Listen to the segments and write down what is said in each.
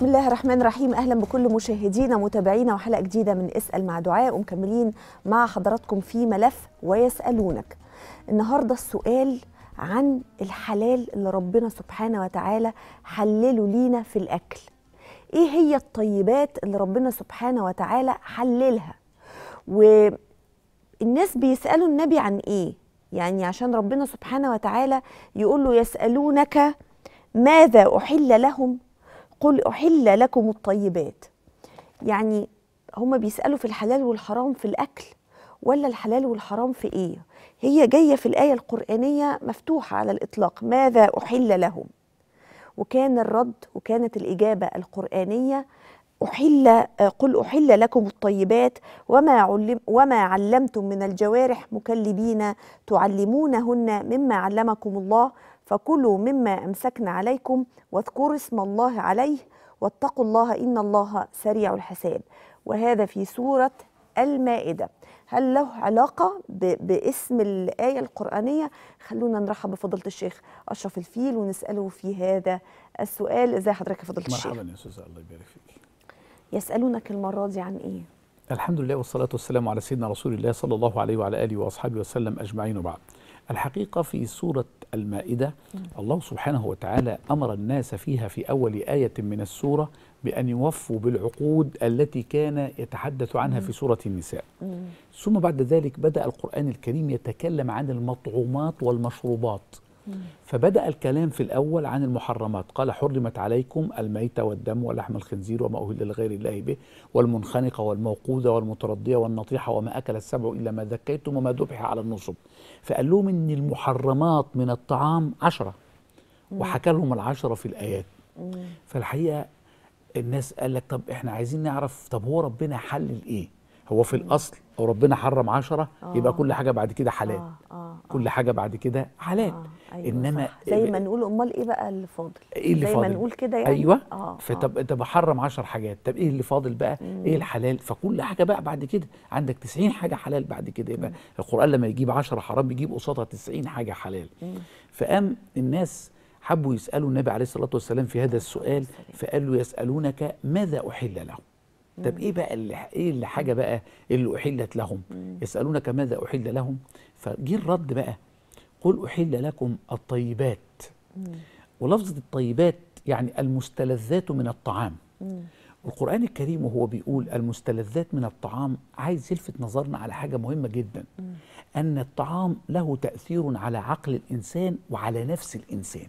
بسم الله الرحمن الرحيم اهلا بكل مشاهدينا متابعينا وحلقه جديده من اسال مع دعاء ومكملين مع حضراتكم في ملف ويسالونك النهارده السؤال عن الحلال اللي ربنا سبحانه وتعالى حلله لينا في الاكل ايه هي الطيبات اللي ربنا سبحانه وتعالى حللها والناس بيسالوا النبي عن ايه يعني عشان ربنا سبحانه وتعالى يقول له يسالونك ماذا احل لهم قل أحل لكم الطيبات يعني هما بيسألوا في الحلال والحرام في الأكل ولا الحلال والحرام في إيه هي جاية في الآية القرآنية مفتوحة على الإطلاق ماذا أحل لهم وكان الرد وكانت الإجابة القرآنية أحل قل أحل لكم الطيبات وما علم وما علمتم من الجوارح مكلبين تعلمونهن مما علمكم الله فكلوا مما أمسكنا عليكم واذكروا اسم الله عليه واتقوا الله إن الله سريع الحساب وهذا في سورة المائدة هل له علاقة باسم الآية القرآنية؟ خلونا نرحب بفضلة الشيخ أشرف الفيل ونسأله في هذا السؤال إزاي حضرتك يا فضيلة الشيخ؟ مرحبا يا أستاذ الله يبارك فيك يسألونك المرة دي عن إيه؟ الحمد لله والصلاة والسلام على سيدنا رسول الله صلى الله عليه وعلى آله وأصحابه وسلم أجمعين وبعد الحقيقة في سورة المائدة الله سبحانه وتعالى أمر الناس فيها في أول آية من السورة بأن يوفوا بالعقود التي كان يتحدث عنها في سورة النساء ثم بعد ذلك بدأ القرآن الكريم يتكلم عن المطعومات والمشروبات فبدأ الكلام في الأول عن المحرمات قال حرمت عليكم الميتة والدم ولحم الخنزير وما أهل لغير الله به والمنخنقة والموقوذه والمترديه والنطيحة وما أكل السبع إلا ما ذكيتم وما ذبح على النصب فقال لهم إن المحرمات من الطعام عشرة وحكى لهم العشرة في الآيات فالحقيقة الناس قال لك طب احنا عايزين نعرف طب هو ربنا حلل ايه هو في الاصل لو ربنا حرم عشرة آه. يبقى كل حاجه بعد كده حلال آه. آه. آه. كل حاجه بعد كده حلال آه، أيوة انما صح. زي ما نقول امال ايه بقى اللي فاضل ايه اللي زي فاضل؟ ما نقول كده يعني ايوه آه. فطب آه. طب حرم عشر حاجات طب ايه اللي فاضل بقى مم. ايه الحلال فكل حاجه بقى بعد كده عندك 90 حاجه حلال بعد كده يبقى مم. القران لما يجيب 10 حرام بيجيب قصادها 90 حاجه حلال مم. فقام الناس حبوا يسالوا النبي عليه الصلاه والسلام في هذا السؤال فقال له يسالونك ماذا احل لهم طب ايه بقى اللي ايه اللي حاجه بقى اللي احلت لهم يسالونك ماذا احل لهم فجي الرد بقى قل احل لكم الطيبات ولفظه الطيبات يعني المستلذات من الطعام القرآن الكريم وهو بيقول المستلذات من الطعام عايز يلفت نظرنا على حاجة مهمة جدا أن الطعام له تأثير على عقل الإنسان وعلى نفس الإنسان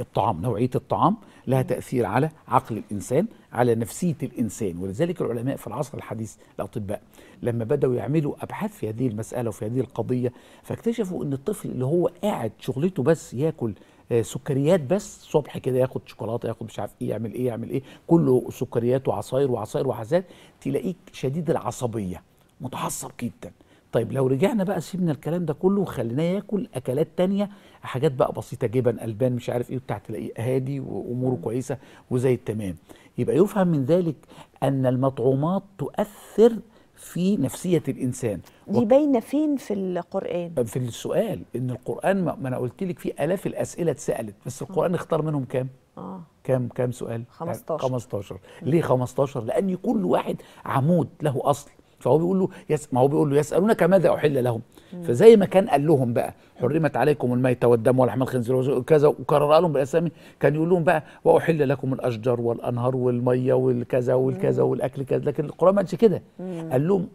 الطعام نوعية الطعام لها تأثير على عقل الإنسان على نفسية الإنسان ولذلك العلماء في العصر الحديث الأطباء لما بدأوا يعملوا أبحاث في هذه المسألة وفي هذه القضية فاكتشفوا أن الطفل اللي هو قاعد شغلته بس ياكل آه، سكريات بس صبح كده ياخد شوكولاته ياخد مش عارف ايه يعمل ايه يعمل ايه كله سكريات وعصاير وعصاير وعزات تلاقيك شديد العصبيه متعصب جدا طيب لو رجعنا بقى سيبنا الكلام ده كله وخليناه ياكل اكلات تانية حاجات بقى بسيطه جبن البان مش عارف ايه وبتاع تلاقيه هادي واموره كويسه وزي التمام يبقى يفهم من ذلك أن المطعومات تؤثر في نفسية الإنسان دي باينة فين في القرآن؟ في السؤال إن القرآن ما أنا قلت لك في آلاف الأسئلة اتسألت بس القرآن اختار منهم كام؟ آه. كام كام سؤال؟ 15 15 ليه 15 لأن كل واحد عمود له أصل فهو بيقول له يس... ما هو بيقول له يسالونك ماذا احل لهم فزي ما كان قال لهم بقى حرمت عليكم الميتة والدم ولحم الخنزير وكذا وكرر لهم بالاسامي كان يقول لهم بقى واحل لكم الاشجار والانهار والميه والكذا والكذا والاكل كذا لكن القران ما قالش كده قال لهم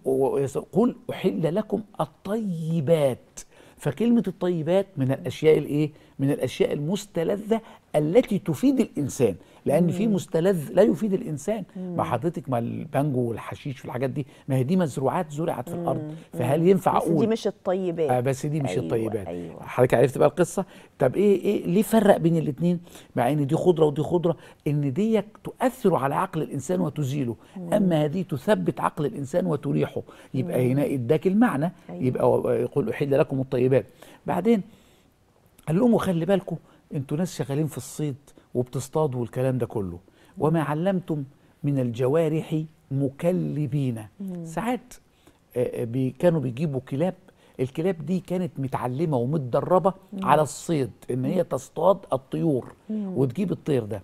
قل احل لكم الطيبات فكلمة الطيبات من الأشياء الإيه؟ من الأشياء المستلذة التي تفيد الإنسان لان في مستلذ لا يفيد الانسان مم. ما حضرتك ما البانجو والحشيش والحاجات دي ما هي دي مزروعات زرعت في الارض فهل ينفع بس اقول بس دي مش الطيبات آه بس دي مش أيوة الطيبات أيوة. حضرتك عرفت بقى القصه طب ايه ايه ليه فرق بين الاثنين مع ان دي خضره ودي خضره ان دي تؤثر على عقل الانسان وتزيله مم. اما هذه تثبت عقل الانسان وتريحه يبقى مم. هنا اداك المعنى أيوة. يبقى يقول احل لكم الطيبات بعدين قال لهم خلي بالكم انتوا ناس شغالين في الصيد وبتصطاد والكلام ده كله وما علمتم من الجوارح مكلبين ساعات آه، آه، بي كانوا بيجيبوا كلاب الكلاب دي كانت متعلمه ومتدربه مم. على الصيد ان هي تصطاد الطيور مم. وتجيب الطير ده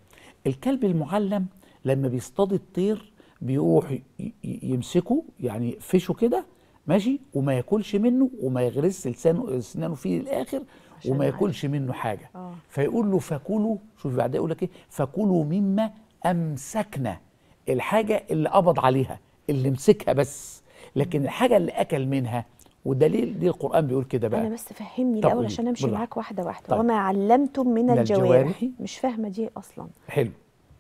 الكلب المعلم لما بيصطاد الطير بيروح يمسكه يعني يقفشه كده ماشي وما ياكلش منه وما يغرس لسانه اسنانه فيه للاخر وما ياكلش منه حاجه أوه. فيقول له فكلوا شوف بعدها يقول لك ايه فكلوا مما امسكنا الحاجه اللي قبض عليها اللي مسكها بس لكن الحاجه اللي اكل منها ودليل ليه القران بيقول كده بقى انا بس فهمني الاول عشان امشي معاك واحده واحده طيب. وما علمتم من, من الجوارح مش فاهمه دي اصلا حلو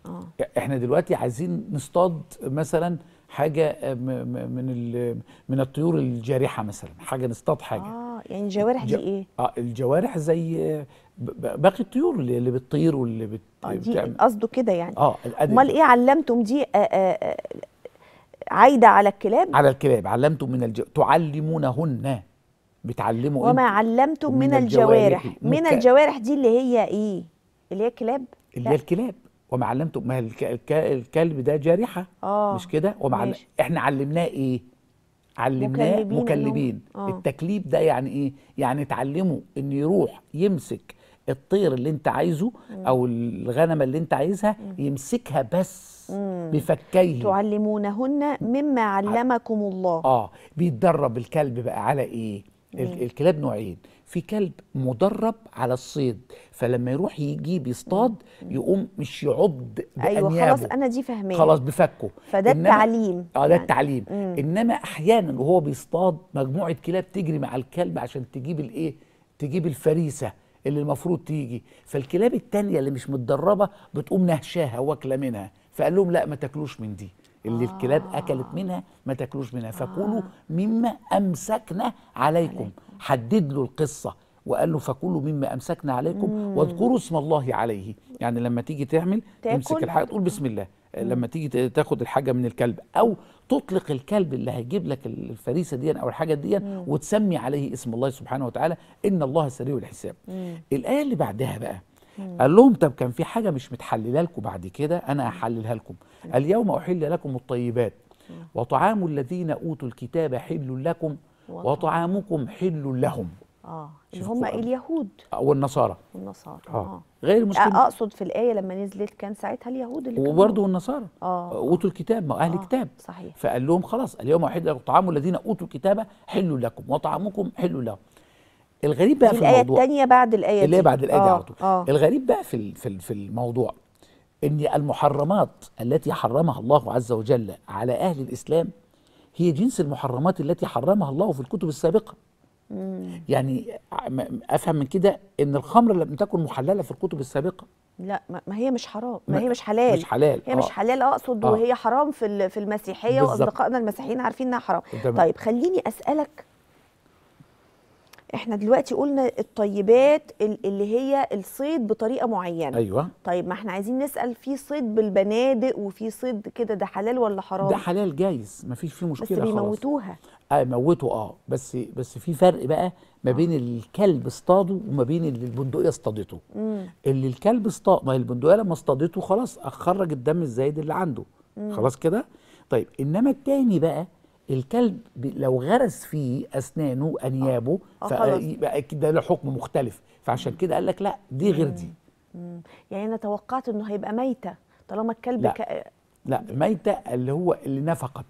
آه. احنا دلوقتي عايزين نصطاد مثلا حاجه آه، من من الطيور الجارحه مثلا حاجه نصطاد حاجه اه يعني الجوارح دي ايه اه الجوارح زي آه، باقي الطيور اللي بتطير واللي بت آه دي قصده كده يعني اه امال ايه علمتم دي آآ آه، آآ عايده على الكلاب على الكلاب علمتم من الج... تعلمونهن بتعلموا وما علمتم من, الجوارح, الجوارح. من الجوارح دي اللي هي ايه اللي هي الكلاب اللي هي الكلاب وما علمته ما الكلب ده جارحه آه مش كده ومعل... احنا علمناه ايه علمناه مكلبين, مكلبين. آه. ده يعني ايه يعني تعلمه ان يروح يمسك الطير اللي انت عايزه مم. او الغنمه اللي انت عايزها مم. يمسكها بس بفكيه تعلمونهن مما علمكم الله اه بيتدرب الكلب بقى على ايه الكلاب نوعين في كلب مدرب على الصيد فلما يروح يجيب يصطاد يقوم مش يعض بأنيابه ايوه خلاص انا دي فاهماه خلاص بفكه فده التعليم اه ده يعني. التعليم مم. انما احيانا وهو بيصطاد مجموعه كلاب تجري مع الكلب عشان تجيب الايه تجيب الفريسه اللي المفروض تيجي فالكلاب التانية اللي مش متدربه بتقوم نهشاها واكله منها فقال لهم لا ما تاكلوش من دي اللي آه. الكلاب اكلت آه. منها ما تاكلوش منها فكلوا آه. مما امسكنا عليكم حدد له القصه وقال له فكلوا مما امسكنا عليكم مم. واذكروا اسم الله عليه يعني لما تيجي تعمل تمسك الحاجه تقول بسم الله مم. لما تيجي تاخد الحاجه من الكلب او تطلق الكلب اللي هيجيب لك الفريسه دي او الحاجه دي مم. وتسمي عليه اسم الله سبحانه وتعالى ان الله سريع الحساب الايه اللي بعدها بقى مم. قال لهم طب كان في حاجه مش متحلله لكم بعد كده انا هحللها لكم اليوم احل لكم الطيبات وطعام الذين اوتوا الكتاب حل لكم وطعامكم حل لهم اه اللي هم اليهود آه، والنصارى والنصارى اه, آه. غير المسلمين اقصد في الايه لما نزلت كان ساعتها اليهود اللي وبرضه النصارى اه اوتوا الكتاب ما اهل آه. الكتاب صحيح فقال لهم خلاص اليوم احل لكم طعام الذين اوتوا الكتاب حل لكم وطعامكم حل لهم الغريب بقى في الموضوع الآية الثانيه بعد الايه اللي هي بعد الايه آه. دي آه. الغريب بقى في في في الموضوع ان المحرمات التي حرمها الله عز وجل على اهل الاسلام هي جنس المحرمات التي حرمها الله في الكتب السابقة يعني افهم من كده ان الخمر لم تكن محلله في الكتب السابقه لا ما هي مش حرام ما, ما هي مش حلال مش حلال هي آه. مش حلال اقصد آه. وهي حرام في في المسيحيه واصدقائنا المسيحيين عارفين انها حرام طيب خليني اسالك احنا دلوقتي قلنا الطيبات اللي هي الصيد بطريقه معينه ايوه طيب ما احنا عايزين نسال في صيد بالبنادق وفي صيد كده ده حلال ولا حرام ده حلال جايز ما فيش فيه مشكله خالص بس بيموتوها اه موتوا اه بس بس في فرق بقى ما بين آه. الكلب اصطاده وما بين اللي البندقيه اصطادته اللي الكلب اصطاد ما البندقيه لما اصطادته خلاص خرج الدم الزايد اللي عنده مم. خلاص كده طيب انما التاني بقى الكلب لو غرس فيه اسنانه انيابه آه. آه، فيبقى ده له حكم مختلف فعشان كده قال لك لا دي غير دي يعني انا توقعت انه هيبقى ميته طالما الكلب لا, ك... لا ميته اللي هو اللي نفقت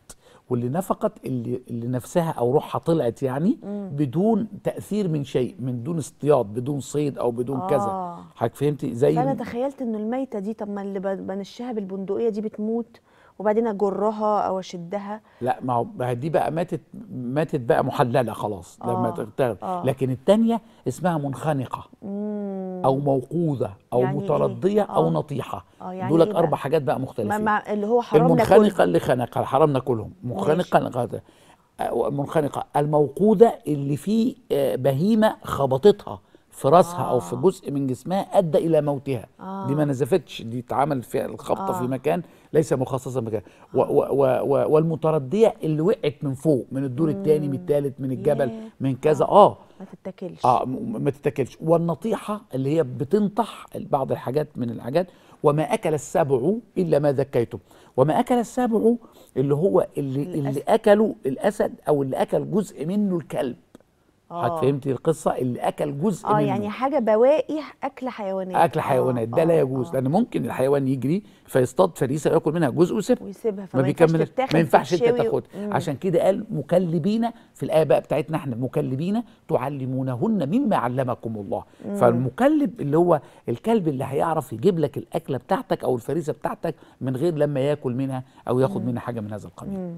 واللي نفقت اللي, اللي نفسها او روحها طلعت يعني مم. بدون تاثير من شيء من دون اصطياد بدون صيد او بدون آه. كذا حضرتك فهمتي زي انا تخيلت ان الميته دي طب ما اللي بنشها بالبندقيه دي بتموت وبعدين اجرها او اشدها لا ما هو دي بقى ماتت ماتت بقى محلله خلاص آه لما تغتغل آه لكن الثانيه اسمها منخنقه او موقوذه او يعني مترديه إيه؟ آه او نطيحه آه يعني دول لك إيه اربع حاجات بقى مختلفه ما اللي هو حرام المنخنقه ناكل. اللي خنقها حرام ناكلهم منخنقه المنخنقه آه، الموقوده اللي في آه، بهيمه خبطتها في راسها او في آه. جزء من جسمها ادى الى موتها آه. دي ما آه. نزفتش دي اتعمل فيها الخبطه آه. في مكان ليس مخصصا مكان آه. و و و والمترديه اللي وقعت من فوق من الدور الثاني من الثالث من الجبل ياه. من كذا اه, آه. ما تتاكلش اه ما تتاكلش والنطيحه اللي هي بتنطح بعض الحاجات من الحاجات وما اكل السبع الا ما ذكيتم وما اكل السبع اللي هو اللي, الأسد. اللي اكله الاسد او اللي اكل جزء منه الكلب اه فهمتي القصه اللي اكل جزء اه يعني حاجه بواقي اكل حيوانات اكل حيوانات آه، ده لا آه، يجوز آه. لان ممكن الحيوان يجري فيصطاد فريسه ياكل منها جزء ويسيبها ويسيبها فما ينفعش ما ينفعش انت تاخدها عشان كده قال مكلبين في الايه بقى بتاعتنا احنا مكلبين تعلمونهن مما علمكم الله مم. فالمكلب اللي هو الكلب اللي هيعرف يجيب لك الاكله بتاعتك او الفريسه بتاعتك من غير لما ياكل منها او ياخد مم. منها حاجه من هذا القبيل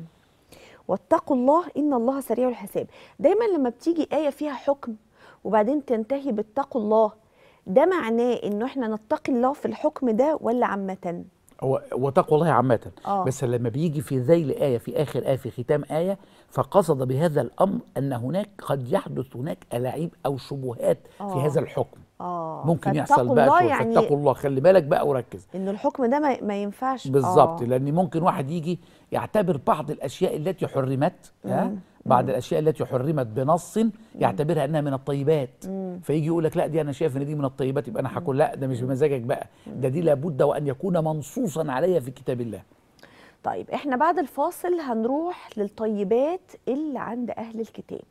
واتقوا الله ان الله سريع الحساب دايما لما بتيجي ايه فيها حكم وبعدين تنتهي باتقوا الله ده معناه انه احنا نتقي الله في الحكم ده ولا عامه هو وتقوى الله عامة آه. بس لما بيجي في ذيل آية في آخر آية في ختام آية فقصد بهذا الأمر أن هناك قد يحدث هناك ألاعيب أو شبهات أوه. في آه. هذا الحكم آه ممكن يحصل بقى الله يعني فاتقوا الله خلي بالك بقى وركز ان الحكم ده ما, ينفعش بالظبط آه لان ممكن واحد يجي يعتبر بعض الاشياء التي حرمت ها بعض الاشياء التي حرمت بنص يعتبرها انها من الطيبات مم. فيجي يقول لك لا دي انا شايف ان دي من الطيبات يبقى انا هقول لا ده مش بمزاجك بقى ده دي لابد وان يكون منصوصا عليها في كتاب الله طيب احنا بعد الفاصل هنروح للطيبات اللي عند اهل الكتاب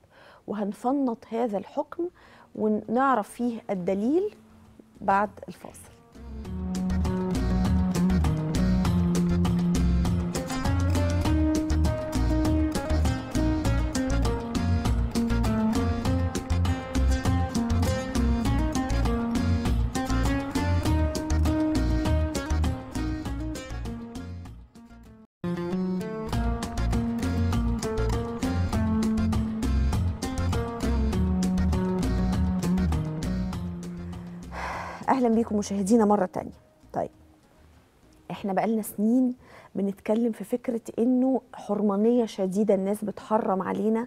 وهنفنط هذا الحكم ونعرف فيه الدليل بعد الفاصل thank you اهلا بيكم مشاهدينا مره تانية طيب احنا بقالنا سنين بنتكلم في فكره انه حرمانيه شديده الناس بتحرم علينا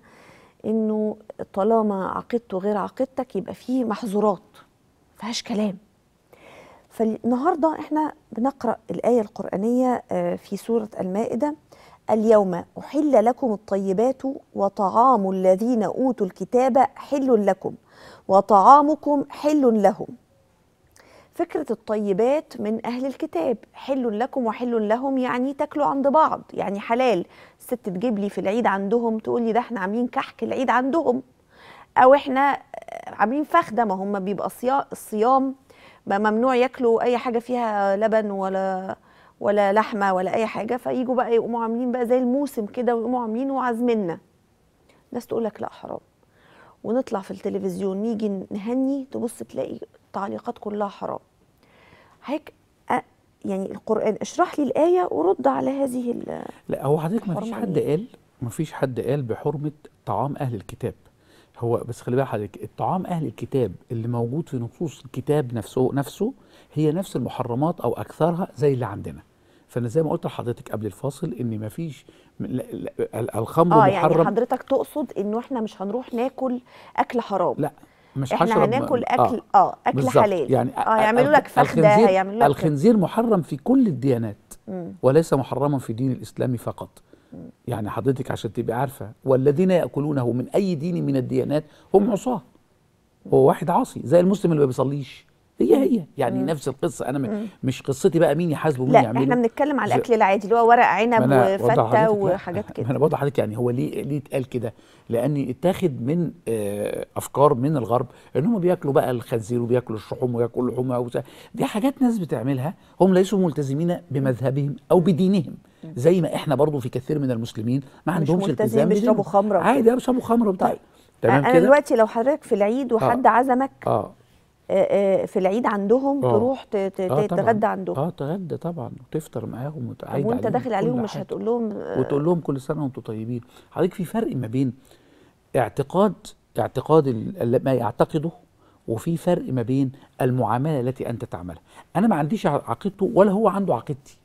انه طالما عقيدته غير عقيدتك يبقى فيه محظورات فيهاش كلام فالنهارده احنا بنقرا الايه القرانيه آه، في سوره المائده اليوم احل لكم الطيبات وطعام الذين اوتوا الكتاب حل لكم وطعامكم حل لهم فكرة الطيبات من أهل الكتاب حل لكم وحل لهم يعني تاكلوا عند بعض يعني حلال الست تجيب لي في العيد عندهم تقول لي ده احنا عاملين كحك العيد عندهم أو احنا آه، عاملين فخدة ما هم بيبقى الصيام ما ممنوع ياكلوا أي حاجة فيها لبن ولا ولا لحمة ولا أي حاجة فيجوا بقى يقوموا عاملين بقى زي الموسم كده ويقوموا عاملين وعازمنا ناس تقول لك لا حرام ونطلع في التلفزيون نيجي نهني تبص تلاقي التعليقات كلها حرام هيك يعني القران اشرح لي الايه ورد على هذه لا هو حضرتك ما فيش حد قال ما فيش حد قال بحرمه طعام اهل الكتاب هو بس خلي بال حضرتك الطعام اهل الكتاب اللي موجود في نصوص الكتاب نفسه نفسه هي نفس المحرمات او اكثرها زي اللي عندنا فانا زي ما قلت لحضرتك قبل الفاصل ان مفيش فيش الخمر الخمر آه يعني محرم يعني حضرتك تقصد انه احنا مش هنروح ناكل اكل حرام لا مش احنا هناكل اكل اه, آه اكل حلال يعني اه يعملوا لك فخده هيعملوا لك الخنزير محرم في كل الديانات وليس محرما في الدين الاسلامي فقط يعني حضرتك عشان تبقى عارفه والذين ياكلونه من اي دين من الديانات هم عصاه هو واحد عاصي زي المسلم اللي ما بيصليش هي هي يعني مم. نفس القصه انا مم. مش قصتي بقى مين يحاسبه ومين يعمل لا احنا بنتكلم على الاكل العادي اللي هو ورق عنب وفته وحاجات كده انا بوضح حضرتك يعني هو ليه ليه اتقال كده لان اتاخد من آه، افكار من الغرب ان هم بياكلوا بقى الخنزير وبياكلوا الشحوم وياكلوا لحوم دي حاجات ناس بتعملها هم ليسوا ملتزمين بمذهبهم او بدينهم زي ما احنا برضو في كثير من المسلمين ما عندهمش التزام بيشربوا خمره عادي بيشربوا خمره وبتاع طيب،, طيب. تمام كده انا دلوقتي لو حضرتك في العيد وحد آه. عزمك آه. آه، آه، في العيد عندهم أوه. تروح آه، تتغدى آه عندهم اه تغدى طبعا وتفطر معاهم وتعايد وانت داخل عليهم مش هتقول لهم وتقول لهم كل سنه وانتم طيبين حضرتك في فرق ما بين اعتقاد اعتقاد ما يعتقده وفي فرق ما بين المعامله التي انت تعملها انا ما عنديش عقيدته ولا هو عنده عقيدتي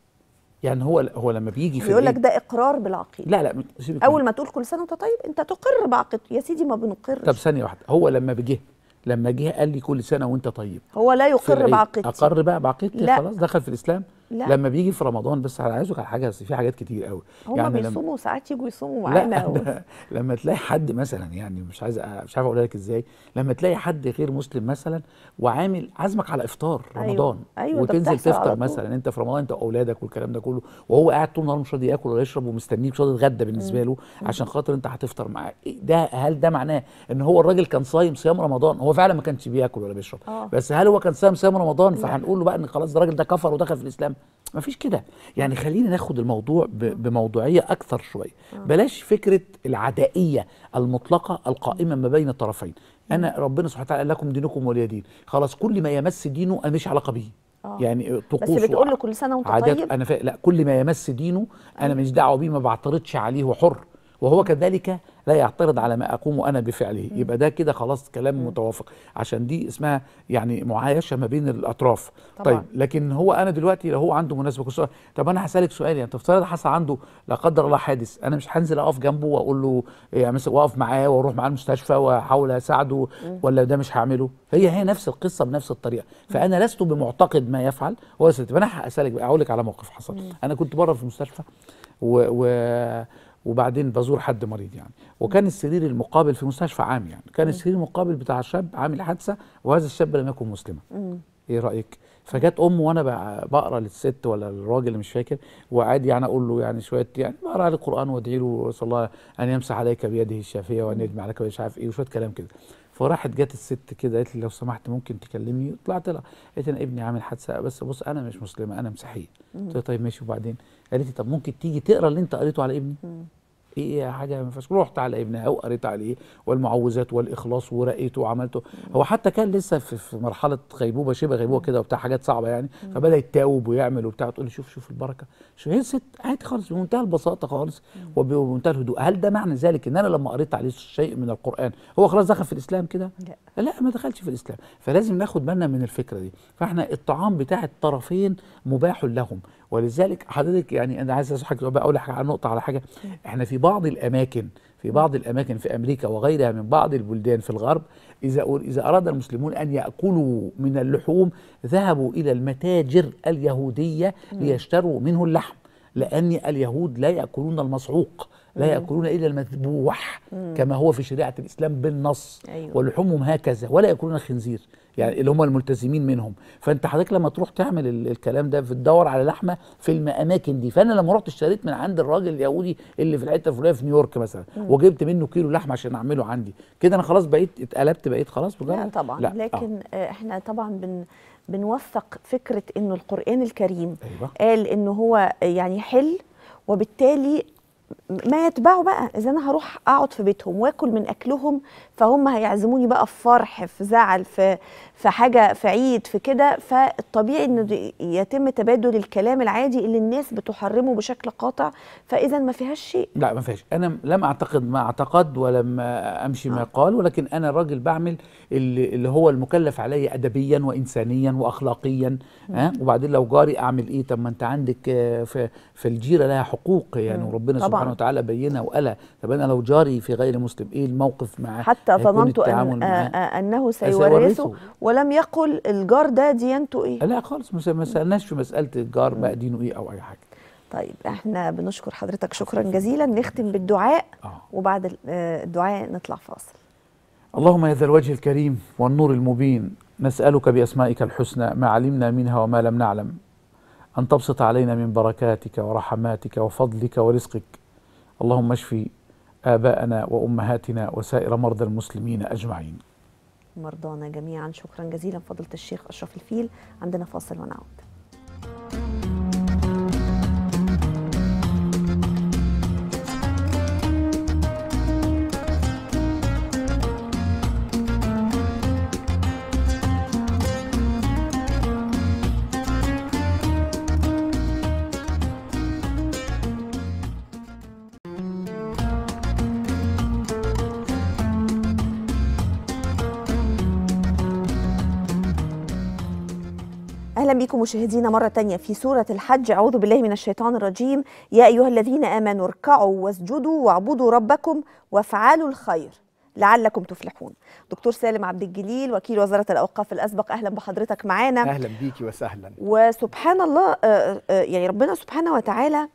يعني هو هو لما بيجي في بيقول لك ده اقرار بالعقيده لا لا اول ما تقول كل سنه وانت طيب انت تقر بعقيدته يا سيدي ما بنقرش طب ثانيه واحده هو لما بيجي لما جه قال لي كل سنه وانت طيب هو لا يقر بعقيدتي اقر بقى بعقيدتي خلاص دخل في الاسلام لا. لما بيجي في رمضان بس انا عايزك على حاجه بس في حاجات كتير قوي هم يعني بيصوموا ساعات يجوا يصوموا معانا لا لما تلاقي حد مثلا يعني مش عايز مش عارف اقول لك ازاي لما تلاقي حد غير مسلم مثلا وعامل عزمك على افطار أيوة. رمضان أيوة. وتنزل تفطر مثلا انت في رمضان انت واولادك والكلام ده كله وهو قاعد طول النهار مش راضي ياكل ولا يشرب ومستنيك مش راضي يتغدى بالنسبه له م. عشان خاطر انت هتفطر معاه إيه ده هل ده معناه ان هو الراجل كان صايم صيام رمضان هو فعلا ما كانش بياكل ولا بيشرب أوه. بس هل هو كان صايم صيام رمضان فهنقول له بقى ان خلاص الراجل ده كفر ودخل في الاسلام ما فيش كده يعني خلينا ناخد الموضوع بموضوعيه اكثر شويه آه. بلاش فكره العدائيه المطلقه القائمه ما بين الطرفين انا ربنا سبحانه وتعالى قال لكم دينكم ولي دين خلاص كل ما يمس دينه انا مش علاقه بيه آه. يعني طقوس بس بتقول له كل سنه وانت طيب انا فا... لا كل ما يمس دينه انا مش دعوه بيه ما بعترضش عليه وحر وهو كذلك لا يعترض على ما اقوم انا بفعله م. يبقى ده كده خلاص كلام م. متوافق عشان دي اسمها يعني معايشه ما بين الاطراف طبعا. طيب لكن هو انا دلوقتي لو هو عنده مناسبه كسوة طب انا هسالك سؤال يعني تفترض حصل عنده لا قدر الله حادث انا مش هنزل اقف جنبه واقول له إيه، يعني مثلا واقف معاه واروح معاه المستشفى واحاول اساعده ولا ده مش هعمله هي هي نفس القصه بنفس الطريقه فانا لست بمعتقد ما يفعل هو انا هسالك اقول لك على موقف حصل انا كنت بره في المستشفى و, و... وبعدين بزور حد مريض يعني وكان السرير المقابل في مستشفى عام يعني كان السرير المقابل بتاع شاب عامل حادثه وهذا الشاب لم يكن مسلما ايه رايك فجت ام وانا بقرا للست ولا للراجل مش فاكر وعادي يعني اقول له يعني شويه يعني بقرا عليه القران وادعي له صلى الله ان يمسح عليك بيده الشافيه وان يجمع عليك مش عارف ايه وشويه كلام كده فراحت جت الست كده قالت لي لو سمحت ممكن تكلمني طلعت لها قالت انا ابني عامل حادثه بس بص انا مش مسلمه انا مسيحيه قلت لها طيب ماشي وبعدين قالت لي طب ممكن تيجي تقرا اللي انت قريته على ابني حقيقي حاجه ما فيهاش رحت على ابنها وقريت عليه والمعوذات والاخلاص ورأيته وعملته هو حتى كان لسه في, في مرحله غيبوبه شبه غيبوبه كده وبتاع حاجات صعبه يعني فبدا يتاوب ويعمل وبتاع تقول لي شوف شوف البركه شوف هي ست عادي خالص بمنتهى البساطه خالص وبمنتهى الهدوء هل ده معنى ذلك ان انا لما قريت عليه شيء من القران هو خلاص دخل في الاسلام كده لا. لا ما دخلش في الاسلام فلازم ناخد بالنا من الفكره دي فاحنا الطعام بتاع الطرفين مباح لهم ولذلك حضرتك يعني انا عايز انصحك بقى اقول على نقطه على حاجه احنا في بعض الاماكن في بعض الاماكن في امريكا وغيرها من بعض البلدان في الغرب اذا اذا اراد المسلمون ان ياكلوا من اللحوم ذهبوا الى المتاجر اليهوديه ليشتروا منه اللحم لأن اليهود لا يأكلون المصعوق لا يأكلون إلا المذبوح كما هو في شريعة الإسلام بالنص أيوة. ولحومهم هكذا ولا يأكلون الخنزير يعني اللي هم الملتزمين منهم فانت حضرتك لما تروح تعمل الكلام ده بتدور على لحمه في الاماكن دي فانا لما رحت اشتريت من عند الراجل اليهودي اللي في الحته الفلانيه في نيويورك مثلا وجبت منه كيلو لحمه عشان اعمله عندي كده انا خلاص بقيت اتقلبت بقيت خلاص بجد لا طبعا لا. لكن آه. آه، احنا طبعا بن بنوثق فكره انه القران الكريم أيوة. قال ان هو يعني حل وبالتالي ما يتبعوا بقى اذا انا هروح اقعد في بيتهم واكل من اكلهم فهم هيعزموني بقى في فرح في زعل في في حاجه في عيد في كده فالطبيعي انه يتم تبادل الكلام العادي اللي الناس بتحرمه بشكل قاطع فاذا ما فيهاش شيء لا ما فيهاش انا لم اعتقد ما اعتقد ولم امشي ما آه. قال ولكن انا راجل بعمل اللي, هو المكلف علي ادبيا وانسانيا واخلاقيا ها أه؟ وبعدين لو جاري اعمل ايه طب ما انت عندك في في الجيره لها حقوق يعني وربنا سبحانه وتعالى بينها وقالها طب انا لو جاري في غير مسلم ايه الموقف معاه حتى فظننت أن أنه سيورثه ولم يقل الجار ده ديانته إيه لا خالص ما سألناش في مسألة الجار بقى دينه إيه أو أي حاجة طيب احنا بنشكر حضرتك شكرا جزيلا نختم بالدعاء آه. وبعد الدعاء نطلع فاصل اللهم يا ذا الوجه الكريم والنور المبين نسألك بأسمائك الحسنى ما علمنا منها وما لم نعلم أن تبسط علينا من بركاتك ورحماتك وفضلك ورزقك اللهم اشفي آباءنا وأمهاتنا وسائر مرضى المسلمين أجمعين مرضانا جميعا شكرا جزيلا فضلت الشيخ أشرف الفيل عندنا فاصل ونعود اهلا بكم مشاهدينا مره تانية في سوره الحج اعوذ بالله من الشيطان الرجيم يا ايها الذين امنوا اركعوا واسجدوا واعبدوا ربكم وافعلوا الخير لعلكم تفلحون دكتور سالم عبد الجليل وكيل وزاره الاوقاف الاسبق اهلا بحضرتك معانا اهلا بيكي وسهلا وسبحان الله آه، آه، يعني ربنا سبحانه وتعالى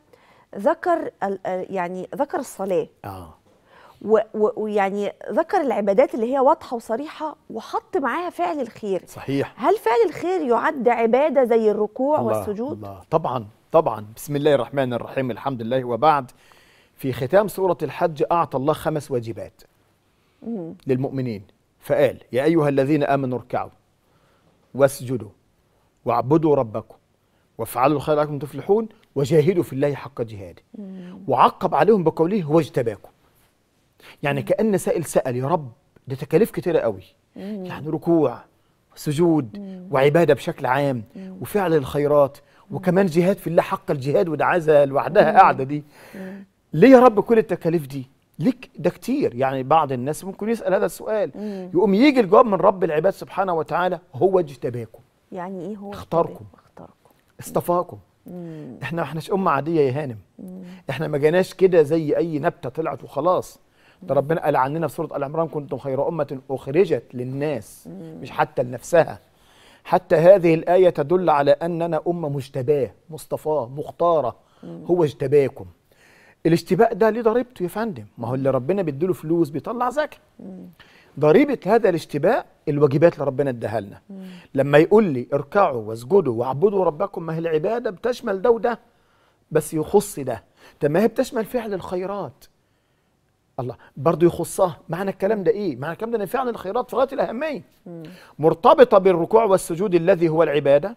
ذكر آه، يعني ذكر الصلاه اه ويعني ذكر العبادات اللي هي واضحه وصريحه وحط معاها فعل الخير صحيح هل فعل الخير يعد عباده زي الركوع الله والسجود الله طبعا طبعا بسم الله الرحمن الرحيم الحمد لله وبعد في ختام سوره الحج اعطى الله خمس واجبات مم. للمؤمنين فقال يا ايها الذين امنوا اركعوا واسجدوا واعبدوا ربكم وافعلوا الخير لعلكم تفلحون وجاهدوا في الله حق جهاده وعقب عليهم بقوله واجتباكم يعني كأن سائل سأل يا رب ده تكاليف كتيرة قوي يعني ركوع سجود وعبادة بشكل عام وفعل الخيرات وكمان جهاد في الله حق الجهاد وده عايزة لوحدها قاعدة دي ليه يا رب كل التكاليف دي ليك ده كتير يعني بعض الناس ممكن يسأل هذا السؤال يقوم يجي الجواب من رب العباد سبحانه وتعالى هو اجتباكم يعني ايه هو اختاركم اختاركم اصطفاكم احنا ما احناش امه عاديه يا هانم احنا ما جيناش كده زي اي نبته طلعت وخلاص ده ربنا قال عننا في سوره ال عمران كنتم خير امه اخرجت للناس مش حتى لنفسها حتى هذه الايه تدل على اننا امه مجتباه مصطفاه مختاره هو اجتباكم الاشتباك ده ليه ضريبته يا فندم ما هو اللي ربنا بيديله فلوس بيطلع زكاه ضريبه هذا الاجتباء الواجبات اللي ربنا اداها لنا لما يقول لي اركعوا واسجدوا واعبدوا ربكم ما هي العباده بتشمل ده وده بس يخص ده طب ما هي بتشمل فعل الخيرات الله برضه يخصها معنى الكلام ده ايه معنى الكلام ده ان فعل الخيرات في غايه الاهميه مرتبطه بالركوع والسجود الذي هو العباده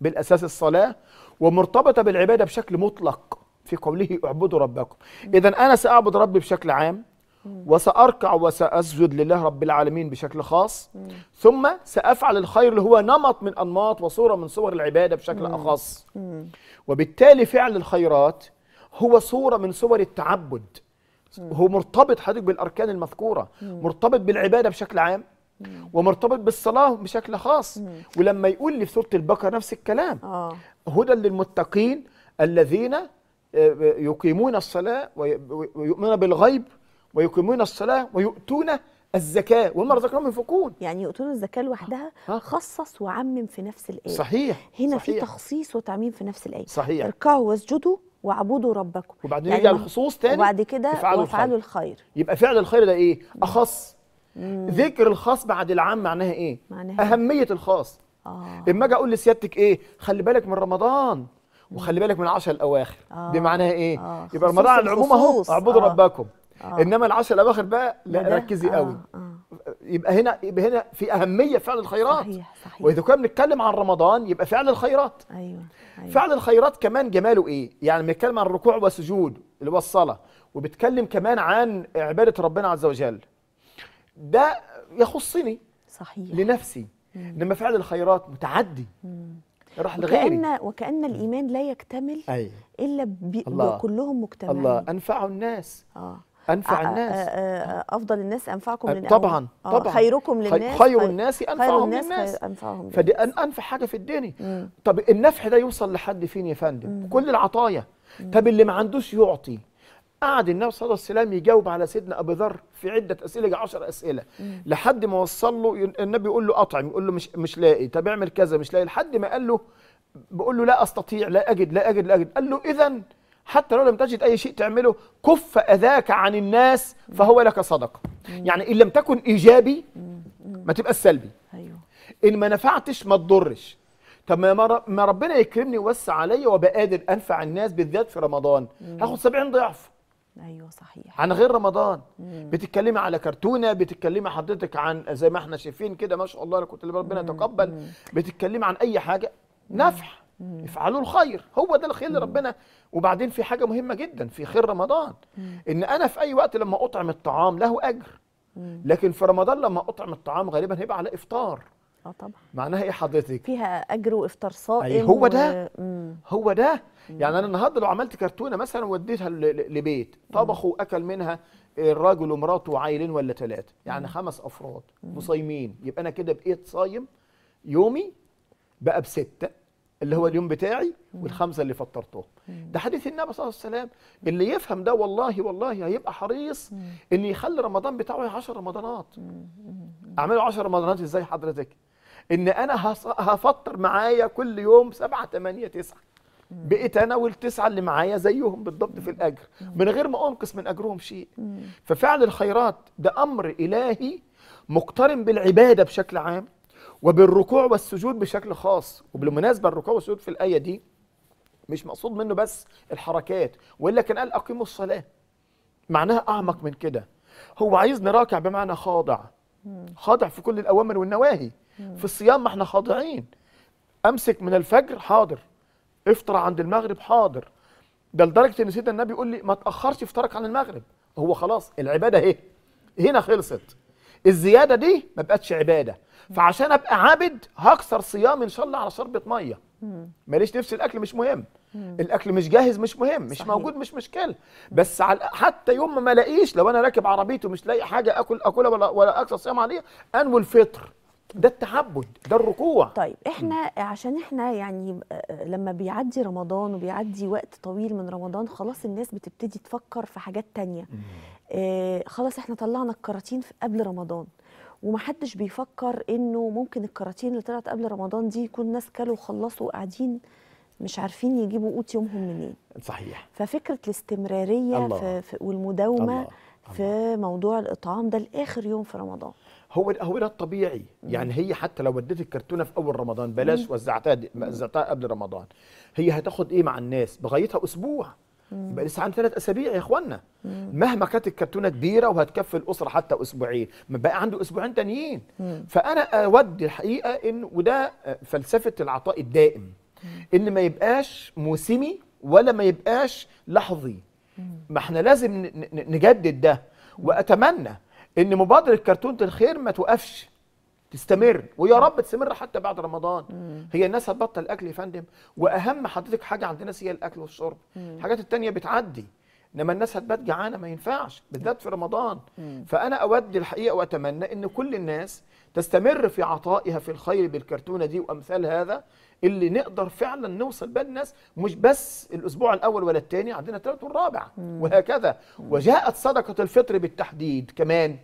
بالاساس الصلاه ومرتبطه بالعباده بشكل مطلق في قوله اعبدوا ربكم اذا انا ساعبد ربي بشكل عام وسأركع وسأسجد لله رب العالمين بشكل خاص مم. ثم سأفعل الخير اللي هو نمط من أنماط وصورة من صور العبادة بشكل مم. أخص مم. وبالتالي فعل الخيرات هو صورة من صور التعبد هو مرتبط حضرتك بالاركان المذكوره مرتبط بالعباده بشكل عام ومرتبط بالصلاه بشكل خاص ولما يقول لي في سوره البقره نفس الكلام آه. هدى للمتقين الذين آه، يقيمون الصلاه ويؤمنون بالغيب ويقيمون الصلاه ويؤتون الزكاة وما رزقناهم ينفقون يعني يؤتون الزكاة لوحدها خصص وعمم في نفس الآية صحيح هنا صحيح. في تخصيص وتعميم في نفس الآية صحيح اركعوا واسجدوا واعبدوا ربكم وبعدين يعني يرجع الخصوص تاني وبعد كده وافعلوا الخير يبقى فعل الخير ده ايه اخص مم. ذكر الخاص بعد العام معناها ايه معناها إيه؟ اهميه الخاص آه. اما اجي اقول لسيادتك ايه خلي بالك من رمضان وخلي بالك من العشر الاواخر آه. دي معناها ايه آه. يبقى رمضان على العموم اهو اعبدوا آه. ربكم آه. انما العشر الاواخر بقى لا ركزي آه. قوي آه. يبقى هنا يبقى هنا في اهميه فعل الخيرات صحيح صحيح واذا كنا بنتكلم عن رمضان يبقى فعل الخيرات أيوة, ايوه فعل الخيرات كمان جماله ايه يعني بنتكلم عن الركوع والسجود اللي هو الصلاه وبتكلم كمان عن عباده ربنا عز وجل ده يخصني صحيح لنفسي انما فعل الخيرات متعدي راح لغيري وكأن, وكأن الإيمان لا يكتمل أي. إلا بكلهم مجتمعين الله أنفعوا الناس آه. انفع آه، آه، الناس آه، افضل الناس انفعكم للناس طبعا طبعا خيركم للناس خير الناس انفعهم للناس انفعهم فدي انفع حاجه في الدنيا مم. طب النفع ده يوصل لحد فين يا فندم مم. كل العطايا طب اللي ما عندوش يعطي قعد النبي صلى الله عليه وسلم يجاوب على سيدنا ابي ذر في عده اسئله 10 اسئله مم. لحد ما وصل له النبي يقول له اطعم يقول له مش مش لاقي طب اعمل كذا مش لاقي لحد ما قال له بقول له لا استطيع لا اجد لا اجد لا اجد قال له اذا حتى لو لم تجد أي شيء تعمله كف أذاك عن الناس فهو لك صدقة يعني إن لم تكن إيجابي ما تبقى سلبي أيوه. إن ما نفعتش ما تضرش طب ما ربنا يكرمني ويوسع عليا وابقى قادر انفع الناس بالذات في رمضان هاخد 70 ضعف ايوه صحيح عن غير رمضان مم. بتتكلمي على كرتونه بتتكلمي حضرتك عن زي ما احنا شايفين كده ما شاء الله لك قوه ربنا يتقبل بتتكلمي عن اي حاجه نفع مم. افعلوا الخير هو ده الخير اللي ربنا وبعدين في حاجه مهمه جدا في خير رمضان مم. ان انا في اي وقت لما اطعم الطعام له اجر مم. لكن في رمضان لما اطعم الطعام غالبا هيبقى على افطار اه طبعا معناها ايه حضرتك فيها اجر وافطار صائم أي هو ده مم. هو ده يعني انا النهارده لو عملت كرتونه مثلا وديتها لبيت طبخوا واكل منها الراجل ومراته وعائلين ولا ثلاثه يعني مم. خمس افراد مصايمين يبقى انا كده بقيت صايم يومي بقى بسته اللي هو اليوم بتاعي والخمسه اللي فطرتهم ده حديث النبي صلى الله عليه وسلم اللي يفهم ده والله والله هيبقى حريص ان يخلي رمضان بتاعه 10 رمضانات اعمله 10 رمضانات ازاي حضرتك ان انا هفطر معايا كل يوم 7 8 9 بقيت انا والتسعه اللي معايا زيهم بالضبط في الاجر من غير ما انقص من اجرهم شيء ففعل الخيرات ده امر الهي مقترن بالعباده بشكل عام وبالركوع والسجود بشكل خاص وبالمناسبة الركوع والسجود في الآية دي مش مقصود منه بس الحركات وإلا كان قال أقيموا الصلاة معناها أعمق من كده هو عايزني راكع بمعنى خاضع خاضع في كل الأوامر والنواهي في الصيام ما احنا خاضعين أمسك من الفجر حاضر افطر عند المغرب حاضر ده لدرجة إن سيدنا النبي يقول لي ما تأخرش افطرك عن المغرب هو خلاص العبادة اهي هنا خلصت الزيادة دي ما بقتش عبادة فعشان ابقى عابد هكسر صيام ان شاء الله على شربه ميه ماليش نفس الاكل مش مهم الاكل مش جاهز مش مهم مش صحيح. موجود مش مشكله بس على حتى يوم ما الاقيش لو انا راكب عربيتي ومش لاقي حاجه اكل اكلها ولا ولا اكثر صيام عليها انوي الفطر ده التعبد ده الركوع طيب احنا عشان احنا يعني لما بيعدي رمضان وبيعدي وقت طويل من رمضان خلاص الناس بتبتدي تفكر في حاجات تانية آه خلاص احنا طلعنا الكراتين قبل رمضان ومحدش بيفكر انه ممكن الكراتين اللي طلعت قبل رمضان دي يكون ناس كلوا وخلصوا وقاعدين مش عارفين يجيبوا قوت يومهم منين صحيح ففكره الاستمراريه الله. في والمداومه الله. الله. في موضوع الاطعام ده لاخر يوم في رمضان هو هو ده الطبيعي يعني هي حتى لو وديت الكرتونه في اول رمضان بلاش وزعتها وزعتها قبل رمضان هي هتاخد ايه مع الناس بغيتها اسبوع يبقى لسه عنده ثلاث اسابيع يا اخوانا مهما كانت الكرتونه كبيره وهتكفي الاسره حتى اسبوعين ما بقى عنده اسبوعين تانيين فانا اودي الحقيقه ان وده فلسفه العطاء الدائم ان ما يبقاش موسمي ولا ما يبقاش لحظي ما احنا لازم نجدد ده واتمنى ان مبادره كرتونه الخير ما توقفش تستمر ويا رب تستمر حتى بعد رمضان مم. هي الناس هتبطل اكل يا فندم واهم حضرتك حاجه عند الناس هي الاكل والشرب الحاجات التانية بتعدي انما الناس هتبات جعانه ما ينفعش بالذات في رمضان مم. فانا اود الحقيقه واتمنى ان كل الناس تستمر في عطائها في الخير بالكرتونه دي وامثال هذا اللي نقدر فعلا نوصل بال الناس مش بس الاسبوع الاول ولا الثاني عندنا الثالث والرابع وهكذا مم. وجاءت صدقه الفطر بالتحديد كمان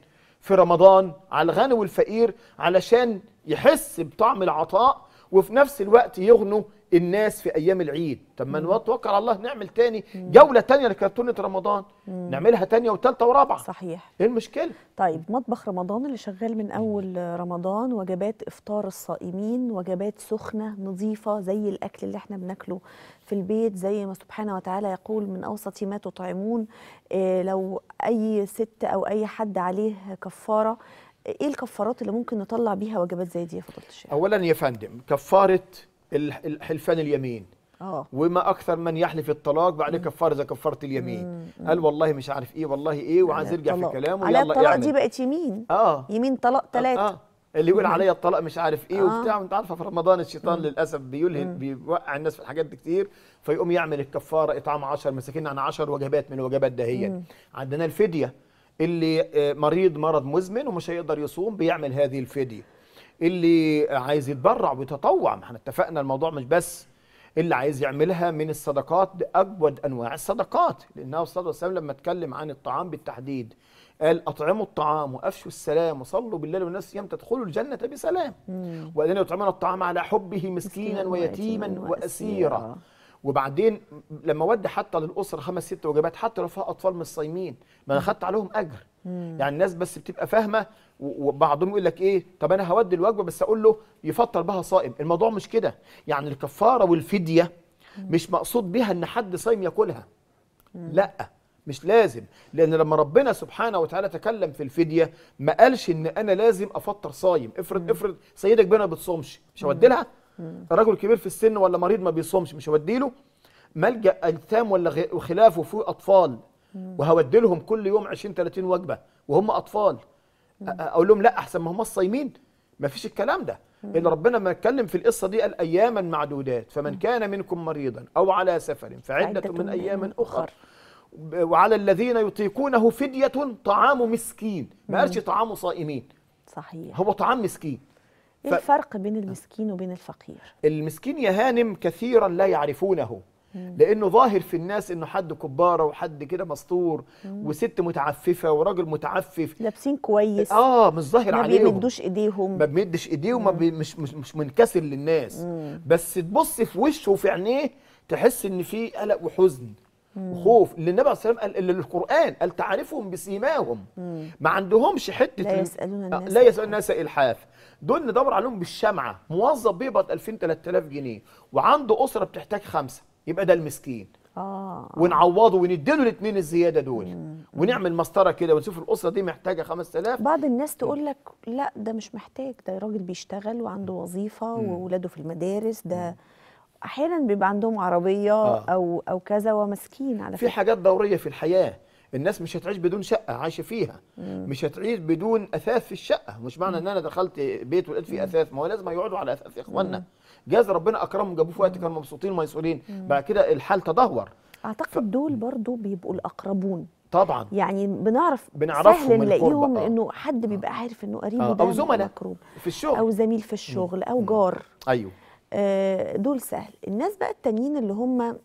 في رمضان على الغني والفقير علشان يحس بطعم العطاء وفي نفس الوقت يغنوا الناس في ايام العيد طب ما نتوكل على الله نعمل تاني جوله تانيه لكرتونه رمضان مم. نعملها تانيه وثالثه ورابعه صحيح ايه المشكله طيب مطبخ رمضان اللي شغال من اول رمضان وجبات افطار الصائمين وجبات سخنه نظيفه زي الاكل اللي احنا بناكله في البيت زي ما سبحانه وتعالى يقول من اوسط ما تطعمون إيه لو اي ست او اي حد عليه كفاره ايه الكفارات اللي ممكن نطلع بيها وجبات زي دي يا فضيله الشيخ اولا يا فندم كفاره الحلفان اليمين أوه. وما اكثر من يحلف الطلاق بعد كفاره زي كفاره اليمين مم. قال والله مش عارف ايه والله ايه وعايز يرجع في كلامه على الطلاق دي بقت يمين اه يمين طلاق ثلاثه آه. آه. اللي يقول عليا الطلاق مش عارف ايه آه. وبتاع وانت عارفه في رمضان الشيطان مم. للاسف بيلهي بيوقع الناس في الحاجات دي كتير فيقوم يعمل الكفاره اطعام 10 مساكين عن 10 وجبات من الوجبات دهيا عندنا الفديه اللي آه، مريض مرض مزمن ومش هيقدر يصوم بيعمل هذه الفدية اللي عايز يتبرع ويتطوع ما احنا اتفقنا الموضوع مش بس اللي عايز يعملها من الصدقات بأجود أنواع الصدقات لأنه الصلاة والسلام لما اتكلم عن الطعام بالتحديد قال أطعموا الطعام وأفشوا السلام وصلوا بالليل والناس صيام تدخلوا الجنة بسلام والذين يطعمون الطعام على حبه مسكينا ويتيما وأسيرا وبعدين لما اودي حتى للاسره خمس ست وجبات حتى لو فيها اطفال مش صايمين ما انا خدت عليهم اجر مم. يعني الناس بس بتبقى فاهمه وبعضهم يقول لك ايه طب انا هودي الوجبه بس اقول له يفطر بها صائم الموضوع مش كده يعني الكفاره والفديه مش مقصود بها ان حد صايم ياكلها مم. لا مش لازم لان لما ربنا سبحانه وتعالى تكلم في الفديه ما قالش ان انا لازم افطر صايم افرض مم. افرض سيدك بنا بتصومش مش هودي لها الرجل كبير في السن ولا مريض ما بيصومش مش هودي له ملجا ايتام ولا وخلافه فيه اطفال وهودي لهم كل يوم 20 30 وجبه وهم اطفال اقول لهم لا احسن ما هم الصايمين ما فيش الكلام ده ان ربنا ما اتكلم في القصه دي قال اياما معدودات فمن كان منكم مريضا او على سفر فعده من ايام اخر وعلى الذين يطيقونه فديه طعام مسكين ما قالش طعام صائمين صحيح هو طعام مسكين ايه ف... الفرق بين المسكين وبين الفقير المسكين يا هانم كثيرا لا يعرفونه مم. لانه ظاهر في الناس انه حد كباره وحد كده مستور وست متعففه وراجل متعفف لابسين كويس اه مش ظاهر عليهم ما بيمدوش ايديهم ما بيمدش بي مش, مش مش منكسر للناس مم. بس تبص في وشه وفي عينيه تحس ان في قلق وحزن وخوف اللي النبي عليه الصلاه والسلام قال اللي القران قال تعرفهم بسيماهم ما عندهمش حته لا يسالون الناس آه، لا يسالون الناس الحاف دول ندور عليهم بالشمعه موظف بيقبض 2000 3000 جنيه وعنده اسره بتحتاج خمسه يبقى ده المسكين آه. ونعوضه ونديله الاثنين الزياده دول مم. ونعمل مسطره كده ونشوف الاسره دي محتاجه 5000 بعض الناس تقول لك لا ده مش محتاج ده راجل بيشتغل وعنده وظيفه واولاده في المدارس ده مم. احيانا بيبقى عندهم عربيه آه. او او كذا ومسكين على فكره في حاجات دوريه في الحياه الناس مش هتعيش بدون شقه عايشه فيها مم. مش هتعيش بدون اثاث في الشقه مش معنى ان انا دخلت بيت ولقيت فيه اثاث ما هو لازم هيقعدوا على اثاث اخواننا جاز ربنا اكرمهم جابوه في وقت كانوا مبسوطين ميسورين بعد كده الحال تدهور اعتقد ف... دول برضو بيبقوا الاقربون طبعا يعني بنعرف بنعرفهم سهل نلاقيهم آه. انه حد بيبقى آه. عارف انه آه. قريبه آه. او زملاء في الشغل او زميل في الشغل مم. او جار مم. ايوه آه دول سهل الناس بقى التانيين اللي هم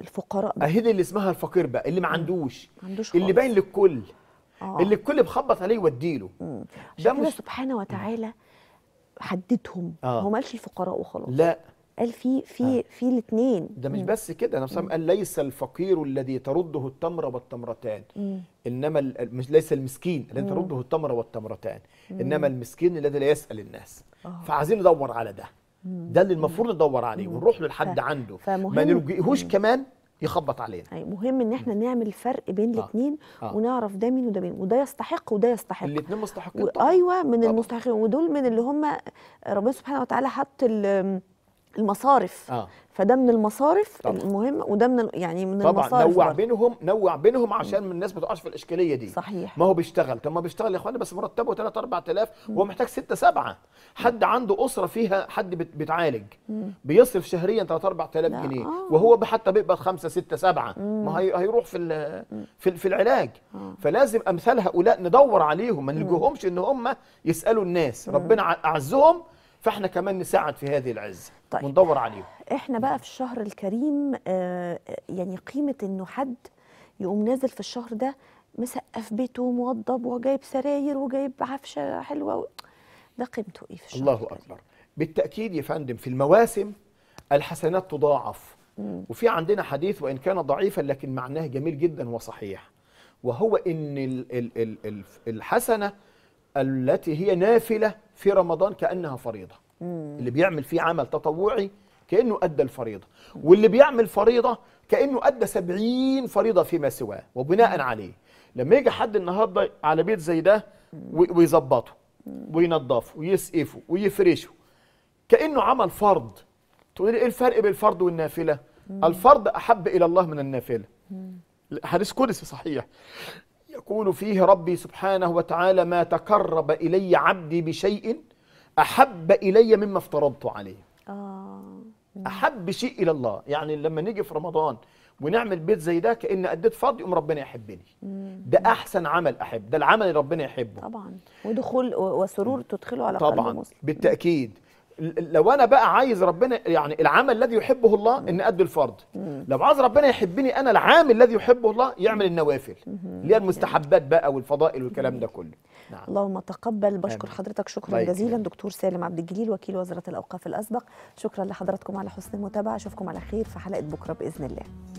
الفقراء بقى. اهي اللي اسمها الفقير بقى اللي ما عندوش عندوش خالص. اللي باين للكل آه. اللي الكل بخبط عليه يوديله ده مش... سبحانه وتعالى حددهم آه. هو ما قالش الفقراء وخلاص لا قال في في آه. في الاثنين ده مش مم. بس كده انا سام قال ليس الفقير الذي ترده التمره والتمرتان مم. انما ليس المسكين الذي ترده التمره والتمرتان انما المسكين الذي لا يسال الناس آه. فعايزين ندور على ده ده اللي المفروض ندور عليه ونروح له لحد عنده ما نلجئهوش كمان يخبط علينا أي مهم ان احنا نعمل فرق بين الاثنين آه. آه. ونعرف ده مين وده مين وده يستحق وده يستحق الاثنين مستحقين ايوه من المستحقين ودول من اللي هم ربنا سبحانه وتعالى حط المصارف آه. فده من المصارف طبعا. المهمه وده من يعني من طبعا المصارف نوع برضه. بينهم نوع بينهم عشان من الناس ما تقعش في الاشكاليه دي صحيح ما هو بيشتغل طب ما بيشتغل يا اخوانا بس مرتبه 3 4000 هو محتاج 6 7 حد عنده اسره فيها حد بيتعالج بيصرف شهريا 3 4000 جنيه آه. وهو حتى بيقبض 5 6 7 ما هي هيروح في في, في العلاج آه. فلازم امثال هؤلاء ندور عليهم ما نلجوهمش ان هم يسالوا الناس ربنا اعزهم فاحنا كمان نساعد في هذه العزه طيب. وندور عليهم احنا بقى في الشهر الكريم آه، يعني قيمه انه حد يقوم نازل في الشهر ده مسقف بيته وموضب وجايب سراير وجايب عفشه حلوه ده قيمته ايه في الشهر الله الكريم. اكبر بالتاكيد يا فندم في المواسم الحسنات تضاعف وفي عندنا حديث وان كان ضعيفا لكن معناه جميل جدا وصحيح وهو ان الحسنه التي هي نافله في رمضان كانها فريضه مم. اللي بيعمل فيه عمل تطوعي كانه ادى الفريضه واللي بيعمل فريضه كانه ادى 70 فريضه فيما سواه وبناء عليه لما يجي حد النهارده على بيت زي ده ويظبطه وينظفه ويسقفه ويفرشه كانه عمل فرض تقول لي ايه الفرق بين الفرض والنافله الفرض احب الى الله من النافله حديث قدسي صحيح يقول فيه ربي سبحانه وتعالى ما تقرب إلي عبدي بشيء أحب إلي مما افترضت عليه آه. أحب شيء إلى الله يعني لما نيجي في رمضان ونعمل بيت زي ده كأن أديت فاضي يقوم ربنا يحبني ده أحسن عمل أحب ده العمل اللي ربنا يحبه طبعا ودخول وسرور تدخله على قلب المسلم طبعا بالتأكيد لو انا بقى عايز ربنا يعني العمل الذي يحبه الله ان ادي الفرض لو عايز ربنا يحبني انا العامل الذي يحبه الله يعمل النوافل اللي هي المستحبات بقى والفضائل والكلام ده كله نعم. اللهم تقبل بشكر حضرتك شكرا جزيلا دكتور سالم عبد الجليل وكيل وزاره الاوقاف الاسبق شكرا لحضراتكم على حسن المتابعه اشوفكم على خير في حلقه بكره باذن الله